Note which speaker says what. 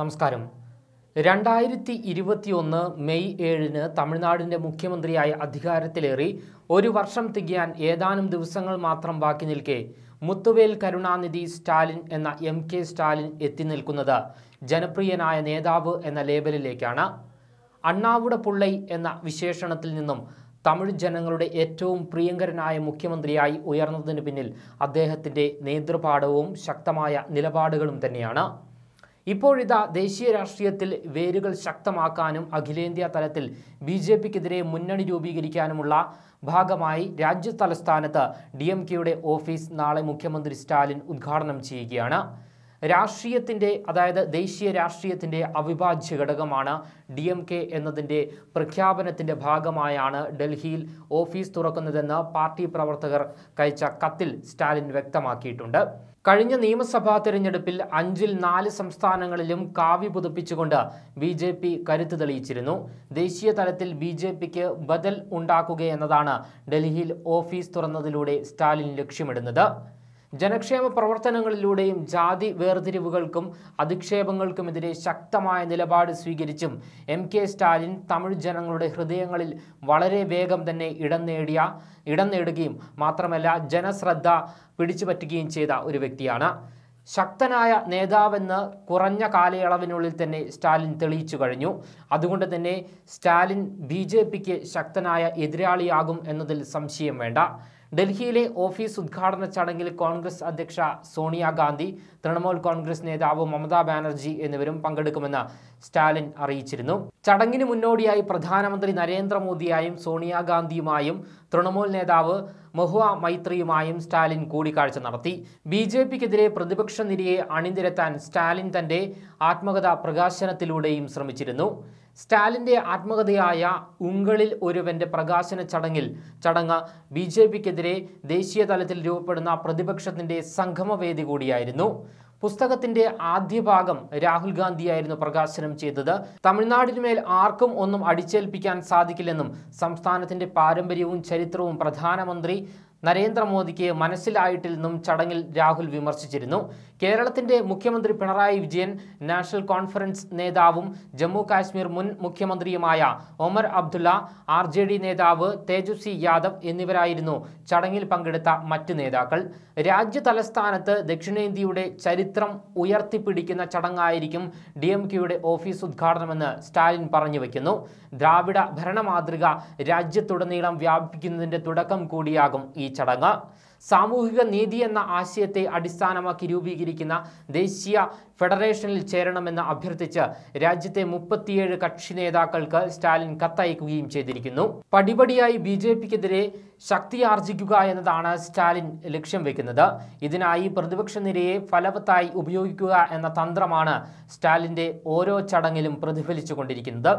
Speaker 1: നമസ്കാരം രണ്ടായിരത്തി ഇരുപത്തിയൊന്ന് മെയ് ഏഴിന് തമിഴ്നാടിൻ്റെ മുഖ്യമന്ത്രിയായി അധികാരത്തിലേറി ഒരു വർഷം തികയാൻ ഏതാനും ദിവസങ്ങൾ മാത്രം ബാക്കി നിൽക്കെ മുത്തുവേൽ കരുണാനിധി സ്റ്റാലിൻ എന്ന എം കെ സ്റ്റാലിൻ എത്തി നിൽക്കുന്നത് ജനപ്രിയനായ നേതാവ് എന്ന ലേബലിലേക്കാണ് അണ്ണാവുട പുള്ളൈ എന്ന വിശേഷണത്തിൽ നിന്നും തമിഴ് ജനങ്ങളുടെ ഏറ്റവും പ്രിയങ്കരനായ മുഖ്യമന്ത്രിയായി ഉയർന്നതിന് പിന്നിൽ അദ്ദേഹത്തിൻ്റെ നേതൃപാഠവും ശക്തമായ നിലപാടുകളും തന്നെയാണ് ഇപ്പോഴിതാ ദേശീയ രാഷ്ട്രീയത്തിൽ വേരുകൾ ശക്തമാക്കാനും അഖിലേന്ത്യാ തലത്തിൽ ബി ജെ പിക്കെതിരെ മുന്നണി രൂപീകരിക്കാനുമുള്ള ഭാഗമായി രാജ്യ തലസ്ഥാനത്ത് ഡി എം കെയുടെ ഓഫീസ് നാളെ മുഖ്യമന്ത്രി സ്റ്റാലിൻ ഉദ്ഘാടനം ചെയ്യുകയാണ് രാഷ്ട്രീയത്തിൻ്റെ അതായത് ദേശീയ രാഷ്ട്രീയത്തിൻ്റെ അവിഭാജ്യ ഘടകമാണ് ഡി എം കെ എന്നതിൻ്റെ പ്രഖ്യാപനത്തിൻ്റെ ഭാഗമായാണ് ഡൽഹിയിൽ ഓഫീസ് തുറക്കുന്നതെന്ന് പാർട്ടി പ്രവർത്തകർ കഴിച്ച കത്തിൽ സ്റ്റാലിൻ വ്യക്തമാക്കിയിട്ടുണ്ട് കഴിഞ്ഞ നിയമസഭാ തെരഞ്ഞെടുപ്പിൽ അഞ്ചിൽ നാല് സംസ്ഥാനങ്ങളിലും കാവ്യ പുതുപ്പിച്ചുകൊണ്ട് ബി ജെ പി കരുത്ത് തെളിയിച്ചിരുന്നു ദേശീയ തലത്തിൽ ബി ജെ പിക്ക് ബദൽ ഉണ്ടാക്കുകയെന്നതാണ് ഡൽഹിയിൽ ഓഫീസ് തുറന്നതിലൂടെ സ്റ്റാലിൻ ലക്ഷ്യമിടുന്നത് ജനക്ഷേമ പ്രവർത്തനങ്ങളിലൂടെയും ജാതി വേർതിരിവുകൾക്കും അധിക്ഷേപങ്ങൾക്കുമെതിരെ ശക്തമായ നിലപാട് സ്വീകരിച്ചും എം കെ സ്റ്റാലിൻ തമിഴ് ജനങ്ങളുടെ ഹൃദയങ്ങളിൽ വളരെ വേഗം തന്നെ ഇടം നേടിയ ഇടം നേടുകയും മാത്രമല്ല ജനശ്രദ്ധ പിടിച്ചുപറ്റുകയും ചെയ്ത ഒരു വ്യക്തിയാണ് ശക്തനായ നേതാവെന്ന് കുറഞ്ഞ കാലയളവിനുള്ളിൽ തന്നെ സ്റ്റാലിൻ തെളിയിച്ചു കഴിഞ്ഞു അതുകൊണ്ട് തന്നെ സ്റ്റാലിൻ ബി ശക്തനായ എതിരാളിയാകും എന്നതിൽ സംശയം വേണ്ട ഡൽഹിയിലെ ഓഫീസ് ഉദ്ഘാടന ചടങ്ങിൽ കോൺഗ്രസ് അധ്യക്ഷ സോണിയാഗാന്ധി തൃണമൂൽ കോൺഗ്രസ് നേതാവ് മമതാ ബാനർജി എന്നിവരും പങ്കെടുക്കുമെന്ന് സ്റ്റാലിൻ അറിയിച്ചിരുന്നു ചടങ്ങിന് മുന്നോടിയായി പ്രധാനമന്ത്രി നരേന്ദ്രമോദിയായും സോണിയാഗാന്ധിയുമായും തൃണമൂൽ നേതാവ് മഹുവ മൈത്രിയുമായും സ്റ്റാലിൻ കൂടിക്കാഴ്ച നടത്തി ബി ജെ പിക്കെതിരെ പ്രതിപക്ഷ നിരയെ അണിനിരത്താൻ സ്റ്റാലിൻ തന്റെ ആത്മകഥ പ്രകാശനത്തിലൂടെയും ശ്രമിച്ചിരുന്നു സ്റ്റാലിൻ്റെ ആത്മകഥയായ ഉങ്കളിൽ ഒരുവൻ്റെ പ്രകാശന ചടങ്ങിൽ ചടങ്ങ് ബി ജെ പിക്കെതിരെ ദേശീയ തലത്തിൽ രൂപപ്പെടുന്ന പ്രതിപക്ഷത്തിൻ്റെ സംഗമവേദി കൂടിയായിരുന്നു പുസ്തകത്തിന്റെ ആദ്യ ഭാഗം രാഹുൽ ഗാന്ധിയായിരുന്നു പ്രകാശനം ചെയ്തത് തമിഴ്നാടിനുമേൽ ആർക്കും ഒന്നും അടിച്ചേൽപ്പിക്കാൻ സാധിക്കില്ലെന്നും സംസ്ഥാനത്തിന്റെ പാരമ്പര്യവും ചരിത്രവും പ്രധാനമന്ത്രി നരേന്ദ്രമോദിക്ക് മനസ്സിലായിട്ടില്ലെന്നും ചടങ്ങിൽ രാഹുൽ വിമർശിച്ചിരുന്നു കേരളത്തിന്റെ മുഖ്യമന്ത്രി പിണറായി വിജയൻ നാഷണൽ കോൺഫറൻസ് നേതാവും ജമ്മു കാശ്മീർ മുൻ മുഖ്യമന്ത്രിയുമായ Omar Abdullah R J D നേതാവ് തേജസ്വി യാദവ് എന്നിവരായിരുന്നു ചടങ്ങിൽ പങ്കെടുത്ത മറ്റ് നേതാക്കൾ രാജ്യ തലസ്ഥാനത്ത് ദക്ഷിണേന്ത്യയുടെ ചരിത്രം ഉയർത്തിപ്പിടിക്കുന്ന ചടങ്ങായിരിക്കും ഡി എം കെയുടെ ഓഫീസ് ഉദ്ഘാടനമെന്ന് സ്റ്റാലിൻ പറഞ്ഞു വയ്ക്കുന്നു ദ്രാവിഡ ഭരണമാതൃക രാജ്യത്തുടനീളം വ്യാപിക്കുന്നതിന്റെ തുടക്കം കൂടിയാകും ഈ ചടങ്ങ് സാമൂഹിക നീതി എന്ന ആശയത്തെ അടിസ്ഥാനമാക്കി രൂപീകരിക്കുന്ന ദേശീയ ഫെഡറേഷനിൽ ചേരണമെന്ന് അഭ്യർത്ഥിച്ച് രാജ്യത്തെ മുപ്പത്തിയേഴ് കക്ഷി നേതാക്കൾക്ക് സ്റ്റാലിൻ കത്തയക്കുകയും ചെയ്തിരിക്കുന്നു പടിപടിയായി ബി ജെ പിക്കെതിരെ ശക്തി ആർജിക്കുക എന്നതാണ് സ്റ്റാലിൻ ലക്ഷ്യം വെക്കുന്നത് ഇതിനായി പ്രതിപക്ഷ നിരയെ ഫലവത്തായി ഉപയോഗിക്കുക എന്ന തന്ത്രമാണ് സ്റ്റാലിൻ്റെ ഓരോ ചടങ്ങിലും കൊണ്ടിരിക്കുന്നത്